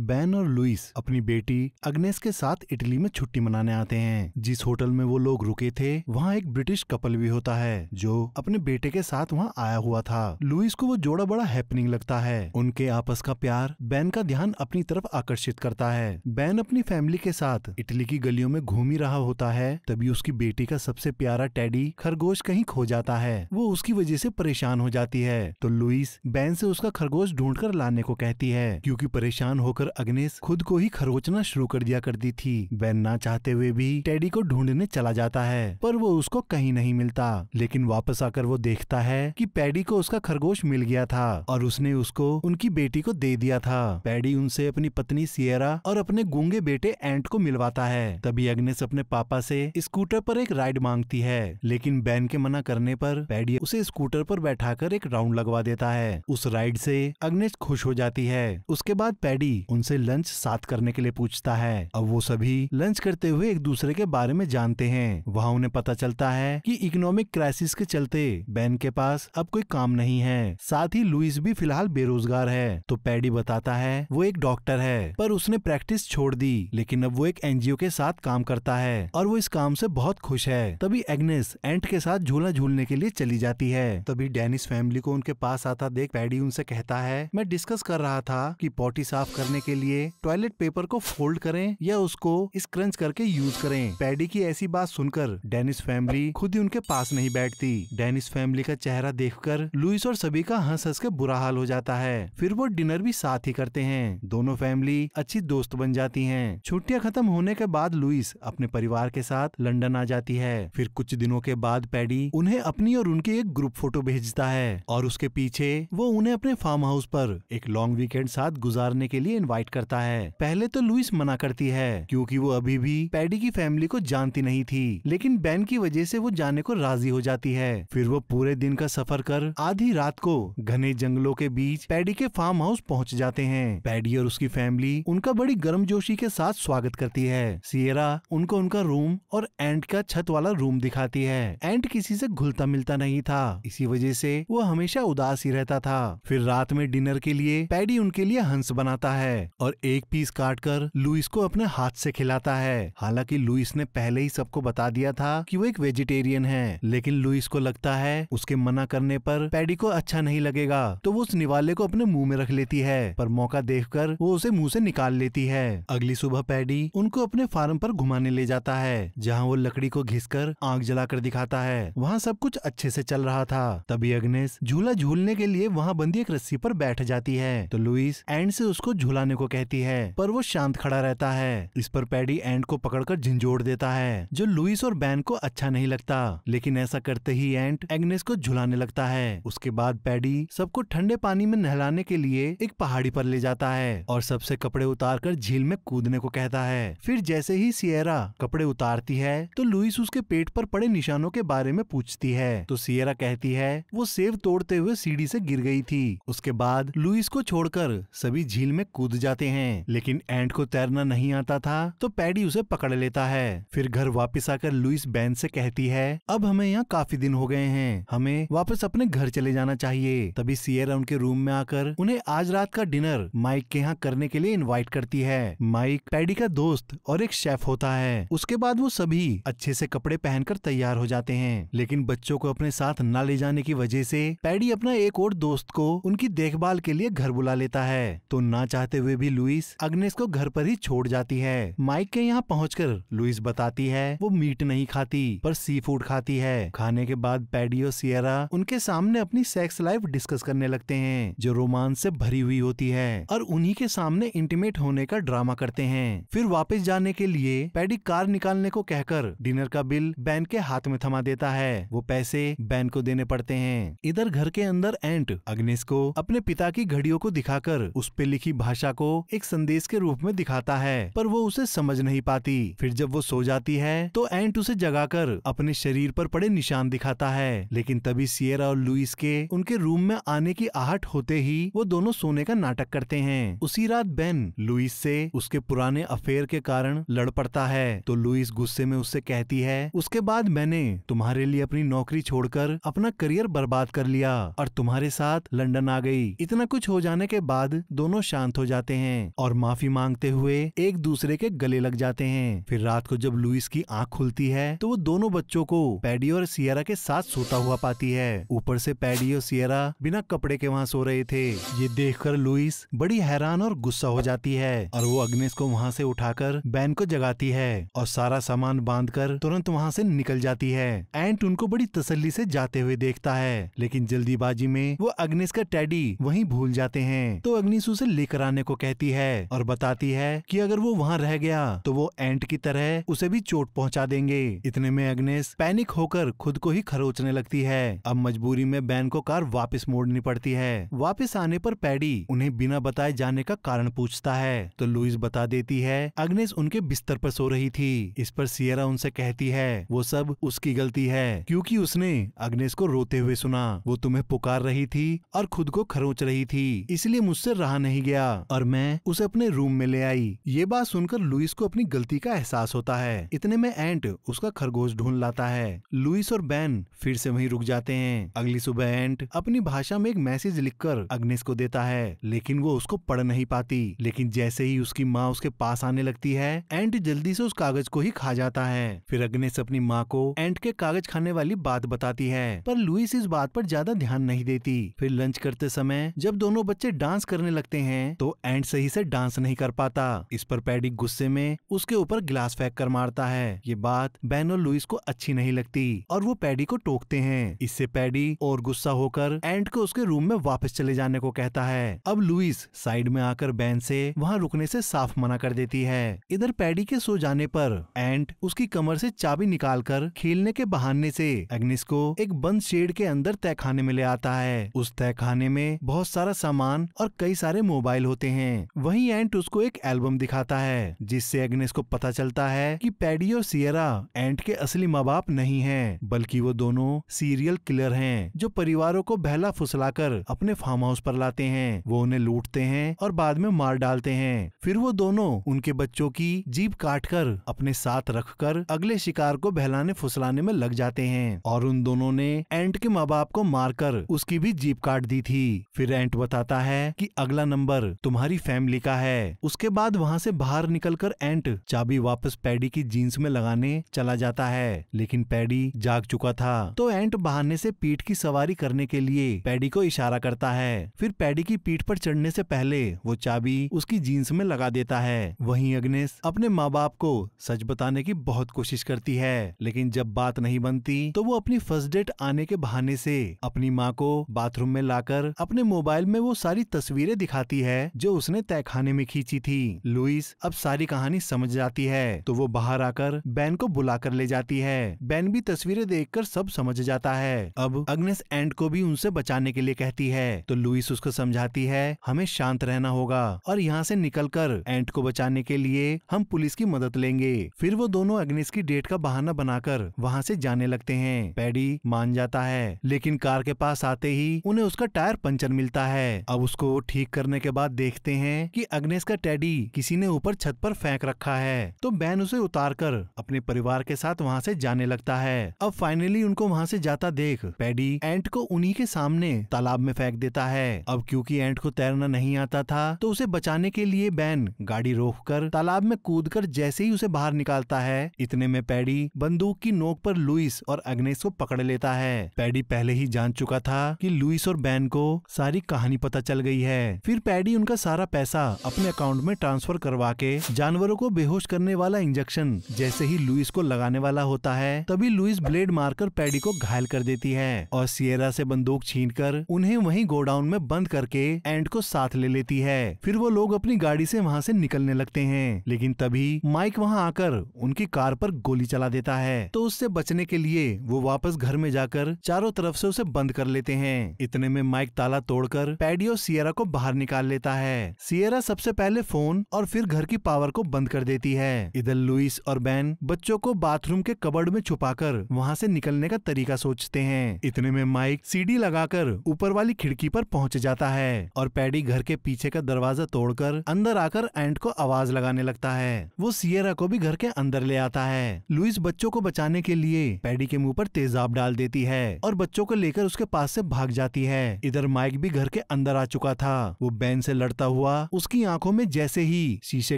ban और Louis अपनी बेटी अग्नेस के साथ इटली में छुट्टी मनाने आते हैं जिस होटल में वो लोग रुके थे वहाँ एक ब्रिटिश कपल भी होता है जो अपने बेटे के साथ वहाँ आया हुआ था लुइस को वो जोड़ा बड़ा हैपनिंग लगता है उनके आपस का प्यार बैन का ध्यान अपनी तरफ आकर्षित करता है बैन अपनी फैमिली के साथ इटली की गलियों में घूम ही रहा होता है तभी उसकी बेटी का सबसे प्यारा टैडी खरगोश कहीं खो जाता है वो उसकी वजह से परेशान हो जाती है तो लुइस बैन से उसका खरगोश ढूंढ लाने को कहती है क्योंकि परेशान होकर होकर अग्नेश खुद को ही खरोचना शुरू कर दिया करती थी बैन ना चाहते हुए भी टेडी को ढूंढने चला जाता है पर वो उसको कहीं नहीं मिलता लेकिन वापस आकर वो देखता है कि पैडी को उसका खरगोश मिल गया था और उसने उसको उनकी बेटी को दे दिया था पैडी उनसे अपनी पत्नी सियरा और अपने गूंगे बेटे एंट को मिलवाता है तभी अग्नेश अपने पापा से स्कूटर पर एक राइड मांगती है लेकिन बैन के मना करने पर पैडी उसे स्कूटर पर बैठाकर एक राउंड लगवा देता है उस राइड से अग्नेश खुश हो जाती है उसके बाद पैडी उनसे लंच साथ करने के लिए पूछता है अब वो सभी लंच करते हुए एक दूसरे के बारे में जानते हैं वहाँ उन्हें पता चलता है कि इकोनॉमिक क्राइसिस के चलते बैन के पास अब कोई काम नहीं है साथ ही लुइस भी फिलहाल बेरोजगार है तो पैडी बताता है वो एक डॉक्टर है पर उसने प्रैक्टिस छोड़ दी लेकिन अब वो एक एनजीओ के साथ काम करता है और वो इस काम से बहुत खुश है तभी एग्नेस एंट के साथ झूला झूलने के लिए चली जाती है तभी डेनिस फैमिली को उनके पास आता देख पैडी उनसे कहता है मैं डिस्कस कर रहा था की पॉटी साफ करने के लिए टॉयलेट पेपर को फोल्ड करें या उसको स्क्रंच करके यूज करें पैडी की ऐसी बात सुनकर डेनिस फैमिली खुद ही उनके पास नहीं बैठती डेनिस फैमिली का चेहरा कर लुइस और सभी का हंस हंस के बुरा हाल हो जाता है फिर वो डिनर भी साथ ही करते हैं दोनों फैमिली अच्छी दोस्त बन जाती है छुट्टियाँ खत्म होने के बाद लुइस अपने परिवार के साथ लंदन आ जाती है फिर कुछ दिनों के बाद पैडी उन्हें अपनी और उनके एक ग्रुप फोटो भेजता है और उसके पीछे वो उन्हें अपने फार्म हाउस पर एक लॉन्ग वीकेंड साथ गुजारने के लिए इनवाइट करता है पहले तो लुइस मना करती है क्योंकि वो अभी भी पैडी की फैमिली को जानती नहीं थी लेकिन बैन की वजह से वो जाने को राजी हो जाती है फिर वो पूरे दिन का सफर कर आधी रात को घने जंगलों के बीच पैडी के फार्म हाउस पहुँच जाते हैं पैडी और उसकी फैमिली उनका बड़ी गर्मजोशी के साथ स्वागत करती है सियरा उनको उनका रूम और एंट का छत वाला रूम दिखाती है एंट किसी से घुलता मिलता नहीं था इसी वजह से वो हमेशा उदास ही रहता था फिर रात में डिनर के लिए पैडी उनके लिए हंस बनाता है और एक पीस काट कर लुइस को अपने हाथ से खिलाता है हालांकि लुइस ने पहले ही सबको बता दिया था कि वो एक वेजिटेरियन है लेकिन लुइस को लगता है उसके मना करने पर पैडी को अच्छा नहीं लगेगा तो वो उस निवाले को अपने मुंह में रख लेती है पर मौका देखकर वो उसे मुंह से निकाल लेती है अगली सुबह पैडी उनको अपने फार्म पर घुमाने ले जाता है जहाँ वो लकड़ी को घिस कर आग जलाकर दिखाता है वहाँ सब कुछ अच्छे से चल रहा था तभी अग्नेस झूला झूलने के लिए वहाँ बंदी एक रस्सी पर बैठ जाती है तो लुइस एंड से उसको झूला बुलाने को कहती है पर वो शांत खड़ा रहता है इस पर पैडी एंड को पकड़कर झिंझोड़ देता है जो लुइस और बैन को अच्छा नहीं लगता लेकिन ऐसा करते ही एंट एग्नेस को झुलाने लगता है उसके बाद पैडी सबको ठंडे पानी में नहलाने के लिए एक पहाड़ी पर ले जाता है और सबसे कपड़े उतार कर झील में कूदने को कहता है फिर जैसे ही सियरा कपड़े उतारती है तो लुइस उसके पेट पर पड़े निशानों के बारे में पूछती है तो सियरा कहती है वो सेब तोड़ते हुए सीढ़ी से गिर गई थी उसके बाद लुइस को छोड़कर सभी झील में कूद कूद जाते हैं लेकिन एंट को तैरना नहीं आता था तो पैडी उसे पकड़ लेता है फिर घर वापस आकर लुइस बैन से कहती है अब हमें यहाँ काफी दिन हो गए हैं हमें वापस अपने घर चले जाना चाहिए तभी सियरा उनके रूम में आकर उन्हें आज रात का डिनर माइक के यहाँ करने के लिए इनवाइट करती है माइक पैडी का दोस्त और एक शेफ होता है उसके बाद वो सभी अच्छे से कपड़े पहनकर तैयार हो जाते हैं लेकिन बच्चों को अपने साथ न ले जाने की वजह से पैडी अपना एक और दोस्त को उनकी देखभाल के लिए घर बुला लेता है तो ना चाहते हुए भी लुइस अग्नेस को घर पर ही छोड़ जाती है माइक के यहाँ पहुँच लुइस बताती है वो मीट नहीं खाती पर सी फूड खाती है खाने के बाद पैडियो सियरा उनके सामने अपनी सेक्स लाइफ डिस्कस करने लगते हैं जो रोमांस से भरी हुई होती है और उन्हीं के सामने इंटीमेट होने का ड्रामा करते हैं फिर वापस जाने के लिए पैडी कार निकालने को कहकर डिनर का बिल बैन के हाथ में थमा देता है वो पैसे बैन को देने पड़ते हैं इधर घर के अंदर एंट अग्नेस को अपने पिता की घड़ियों को दिखाकर उस पर लिखी भाषा पिता को एक संदेश के रूप में दिखाता है पर वो उसे समझ नहीं पाती फिर जब वो सो जाती है तो एंट उसे जगाकर अपने शरीर पर पड़े निशान दिखाता है लेकिन तभी सियरा और लुइस के उनके रूम में आने की आहट होते ही वो दोनों सोने का नाटक करते हैं उसी रात बेन लुइस से उसके पुराने अफेयर के कारण लड़ पड़ता है तो लुइस गुस्से में उससे कहती है उसके बाद मैंने तुम्हारे लिए अपनी नौकरी छोड़कर अपना करियर बर्बाद कर लिया और तुम्हारे साथ लंदन आ गई इतना कुछ हो जाने के बाद दोनों शांत हो जाते जाते हैं और माफी मांगते हुए एक दूसरे के गले लग जाते हैं फिर रात को जब लुइस की आंख खुलती है तो वो दोनों बच्चों को पैडी और सियरा के साथ सोता हुआ पाती है ऊपर से पैडी और सियरा बिना कपड़े के वहाँ सो रहे थे ये देख लुइस बड़ी हैरान और गुस्सा हो जाती है और वो अग्नेश को वहाँ से उठाकर बैन को जगाती है और सारा सामान बांध कर तुरंत वहाँ से निकल जाती है एंट उनको बड़ी तसल्ली से जाते हुए देखता है लेकिन जल्दीबाजी में वो अग्नेश का टैडी वहीं भूल जाते हैं तो अग्निश उसे लेकर आने को को कहती है और बताती है कि अगर वो वहाँ रह गया तो वो एंट की तरह उसे भी चोट पहुँचा देंगे इतने में अग्नेस पैनिक होकर खुद को ही खरोचने लगती है अब मजबूरी में बैन को कार वापस मोड़नी पड़ती है वापस आने पर पैडी उन्हें बिना बताए जाने का कारण पूछता है तो लुइस बता देती है अग्नेस उनके बिस्तर पर सो रही थी इस पर सियरा उनसे कहती है वो सब उसकी गलती है क्योंकि उसने अग्नेस को रोते हुए सुना वो तुम्हें पुकार रही थी और खुद को खरोच रही थी इसलिए मुझसे रहा नहीं गया और और मैं उसे अपने रूम में ले आई ये बात सुनकर लुइस को अपनी गलती का एहसास होता है इतने में एंट उसका खरगोश ढूंढ लाता है लुइस और बैन फिर से वहीं रुक जाते हैं अगली सुबह एंट अपनी भाषा में एक मैसेज लिखकर अग्नेस को देता है लेकिन वो उसको पढ़ नहीं पाती लेकिन जैसे ही उसकी माँ उसके पास आने लगती है एंट जल्दी से उस कागज को ही खा जाता है फिर अग्निश अपनी माँ को एंट के कागज खाने वाली बात बताती है पर लुइस इस बात पर ज्यादा ध्यान नहीं देती फिर लंच करते समय जब दोनों बच्चे डांस करने लगते हैं तो एंड सही से डांस नहीं कर पाता इस पर पैडी गुस्से में उसके ऊपर गिलास फेंक कर मारता है ये बात बैन और लुइस को अच्छी नहीं लगती और वो पैडी को टोकते हैं इससे पैडी और गुस्सा होकर एंड को उसके रूम में वापस चले जाने को कहता है अब लुइस साइड में आकर बैन से वहाँ रुकने से साफ मना कर देती है इधर पैडी के सो जाने पर एंट उसकी कमर से चाबी निकाल कर खेलने के बहाने से एग्निस को एक बंद शेड के अंदर तय खाने में ले आता है उस तय खाने में बहुत सारा सामान और कई सारे मोबाइल होते हैं हैं वहीं एंट उसको एक एल्बम दिखाता है जिससे एग्नेस को पता चलता है कि पैडी और सियरा एंट के असली माँ बाप नहीं है बल्कि वो दोनों सीरियल किलर हैं जो परिवारों को बहला फुसलाकर अपने फार्म हाउस पर लाते हैं वो उन्हें लूटते हैं और बाद में मार डालते हैं फिर वो दोनों उनके बच्चों की जीप काट कर अपने साथ रख कर अगले शिकार को बहलाने फुसलाने में लग जाते हैं और उन दोनों ने एंट के माँ बाप को मारकर उसकी भी जीप काट दी थी फिर एंट बताता है कि अगला नंबर तुम्हारा तुम्हारी फैमिली का है उसके बाद वहाँ से बाहर निकलकर एंट चाबी वापस पैडी की जीन्स में लगाने चला जाता है लेकिन पैडी जाग चुका था तो एंट बहाने से पीठ की सवारी करने के लिए पैडी को इशारा करता है फिर पैडी की पीठ पर चढ़ने से पहले वो चाबी उसकी जीन्स में लगा देता है वहीं अग्नेश अपने माँ बाप को सच बताने की बहुत कोशिश करती है लेकिन जब बात नहीं बनती तो वो अपनी फर्स्ट डेट आने के बहाने से अपनी माँ को बाथरूम में लाकर अपने मोबाइल में वो सारी तस्वीरें दिखाती है जो उसने उसने तहखाने में खींची थी लुइस अब सारी कहानी समझ जाती है तो वो बाहर आकर बैन को बुलाकर ले जाती है बैन भी तस्वीरें देखकर सब समझ जाता है अब अग्नेस एंड को भी उनसे बचाने के लिए कहती है तो लुइस उसको समझाती है हमें शांत रहना होगा और यहाँ से कर एंट को बचाने के लिए हम पुलिस की मदद लेंगे फिर वो दोनों अग्नेस की डेट का बहाना बनाकर वहाँ से जाने लगते हैं पैडी मान जाता है लेकिन कार के पास आते ही उन्हें उसका टायर पंचर मिलता है अब उसको ठीक करने के बाद देखते देखते हैं कि अग्नेश का टैडी किसी ने ऊपर छत पर फेंक रखा है तो बैन उसे उतार कर अपने परिवार के साथ वहाँ से जाने लगता है अब फाइनली उनको वहाँ से जाता देख पैडी एंट को उन्हीं के सामने तालाब में फेंक देता है अब क्योंकि एंट को तैरना नहीं आता था तो उसे बचाने के लिए बैन गाड़ी रोक कर तालाब में कूद कर जैसे ही उसे बाहर निकालता है इतने में पैडी बंदूक की नोक पर लुइस और अग्नेश को पकड़ लेता है पैडी पहले ही जान चुका था कि लुइस और बैन को सारी कहानी पता चल गई है फिर पैडी उनका सारा पैसा अपने अकाउंट में ट्रांसफर करवा के जानवरों को बेहोश करने वाला इंजेक्शन जैसे ही लुइस को लगाने वाला होता है तभी लुइस ब्लेड मारकर पैडी को घायल कर देती है और सियरा से बंदूक छीनकर उन्हें वहीं गोडाउन में बंद करके एंड को साथ ले लेती है फिर वो लोग अपनी गाड़ी से वहाँ से निकलने लगते हैं लेकिन तभी माइक वहाँ आकर उनकी कार पर गोली चला देता है तो उससे बचने के लिए वो वापस घर में जाकर चारों तरफ से उसे बंद कर लेते हैं इतने में माइक ताला तोड़कर पैडी और सियरा को बाहर निकाल लेता है है सियरा सबसे पहले फोन और फिर घर की पावर को बंद कर देती है इधर लुइस और बैन बच्चों को बाथरूम के कबर्ड में छुपा कर वहाँ से निकलने का तरीका सोचते हैं इतने में माइक सीडी लगाकर ऊपर वाली खिड़की पर पहुंच जाता है और पैडी घर के पीछे का दरवाजा तोड़कर अंदर आकर एंट को आवाज लगाने लगता है वो सियरा को भी घर के अंदर ले आता है लुइस बच्चों को बचाने के लिए पैडी के मुंह पर तेजाब डाल देती है और बच्चों को लेकर उसके पास से भाग जाती है इधर माइक भी घर के अंदर आ चुका था वो बैन से लड़ता हुआ उसकी आंखों में जैसे ही शीशे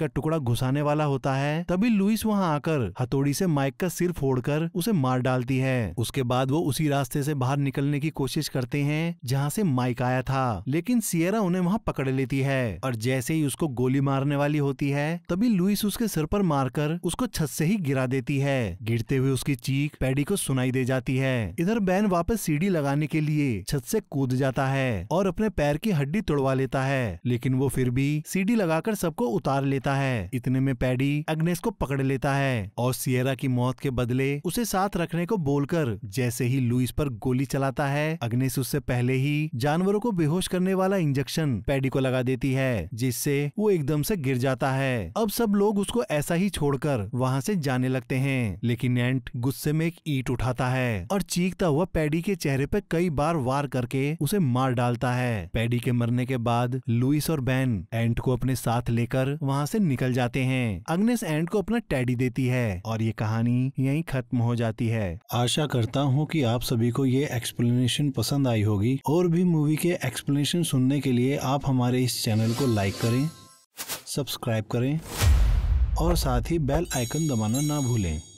का टुकड़ा घुसाने वाला होता है तभी लुइस वहाँ आकर हथौड़ी से माइक का सिर फोड़कर उसे मार डालती है उसके बाद वो उसी रास्ते से बाहर निकलने की कोशिश करते हैं जहाँ से माइक आया था लेकिन सियरा उन्हें वहाँ पकड़ लेती है और जैसे ही उसको गोली मारने वाली होती है तभी लुइस उसके सिर पर मारकर उसको छत से ही गिरा देती है गिरते हुए उसकी चीख पैडी को सुनाई दे जाती है इधर बैन वापस सीढ़ी लगाने के लिए छत से कूद जाता है और अपने पैर की हड्डी तोड़वा लेता है लेकिन वो फिर भी सीढ़ी लगाकर सबको उतार लेता है इतने में पैडी अग्नेस को पकड़ लेता है और सियरा की मौत के बदले उसे साथ रखने को बोलकर जैसे ही लुइस पर गोली चलाता है अग्नेस उससे पहले ही जानवरों को बेहोश करने वाला इंजेक्शन पैडी को लगा देती है जिससे वो एकदम से गिर जाता है अब सब लोग उसको ऐसा ही छोड़कर वहाँ से जाने लगते हैं लेकिन एंट गुस्से में एक ईट उठाता है और चीखता हुआ पैडी के चेहरे पर कई बार वार करके उसे मार डालता है पैडी के मरने के बाद लुइस और और बैन एंट को अपने साथ लेकर वहाँ से निकल जाते हैं अग्नेस एंट को अपना टैडी देती है और ये कहानी यही खत्म हो जाती है आशा करता हूँ की आप सभी को ये एक्सप्लेनेशन पसंद आई होगी और भी मूवी के एक्सप्लेनेशन सुनने के लिए आप हमारे इस चैनल को लाइक करें सब्सक्राइब करें और साथ ही बेल आइकन दबाना ना भूलें